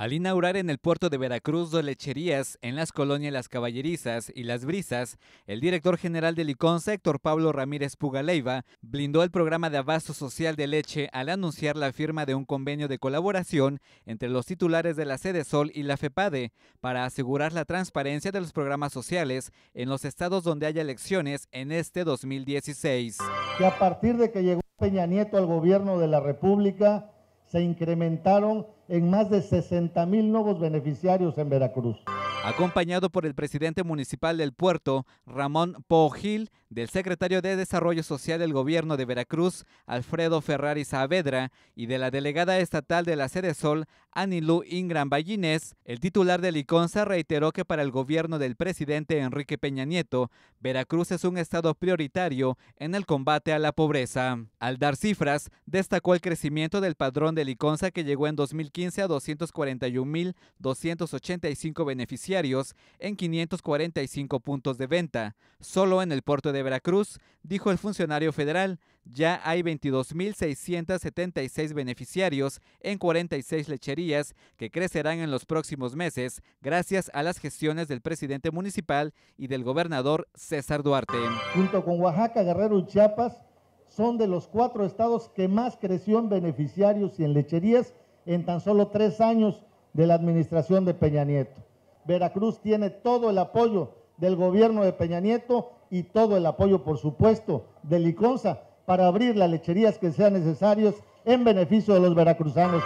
Al inaugurar en el puerto de Veracruz dos lecherías en las colonias Las Caballerizas y Las Brisas, el director general del ICON, Héctor Pablo Ramírez Pugaleiva, blindó el programa de abasto social de leche al anunciar la firma de un convenio de colaboración entre los titulares de la Sede Sol y la FEPADE para asegurar la transparencia de los programas sociales en los estados donde haya elecciones en este 2016. Y a partir de que llegó Peña Nieto al gobierno de la República, se incrementaron en más de 60 mil nuevos beneficiarios en Veracruz. Acompañado por el presidente municipal del puerto, Ramón Pogil, del secretario de Desarrollo Social del gobierno de Veracruz, Alfredo Ferrari Saavedra, y de la delegada estatal de la Sede Sol, Anilú Ingram Ballines, el titular de Liconza, reiteró que para el gobierno del presidente Enrique Peña Nieto, Veracruz es un estado prioritario en el combate a la pobreza. Al dar cifras, destacó el crecimiento del padrón de Liconza que llegó en 2015 a 241.285 beneficiarios en 545 puntos de venta. Solo en el puerto de Veracruz, dijo el funcionario federal, ya hay 22.676 beneficiarios en 46 lecherías que crecerán en los próximos meses gracias a las gestiones del presidente municipal y del gobernador César Duarte. Junto con Oaxaca, Guerrero y Chiapas, son de los cuatro estados que más creció en beneficiarios y en lecherías en tan solo tres años de la administración de Peña Nieto. Veracruz tiene todo el apoyo del gobierno de Peña Nieto y todo el apoyo, por supuesto, de Liconza para abrir las lecherías que sean necesarias en beneficio de los veracruzanos.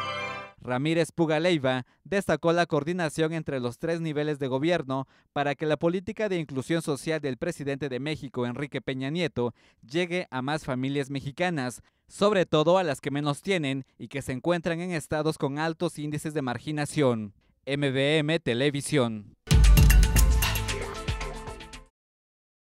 Ramírez Pugaleiva destacó la coordinación entre los tres niveles de gobierno para que la política de inclusión social del presidente de México, Enrique Peña Nieto, llegue a más familias mexicanas, sobre todo a las que menos tienen y que se encuentran en estados con altos índices de marginación. MBM Televisión.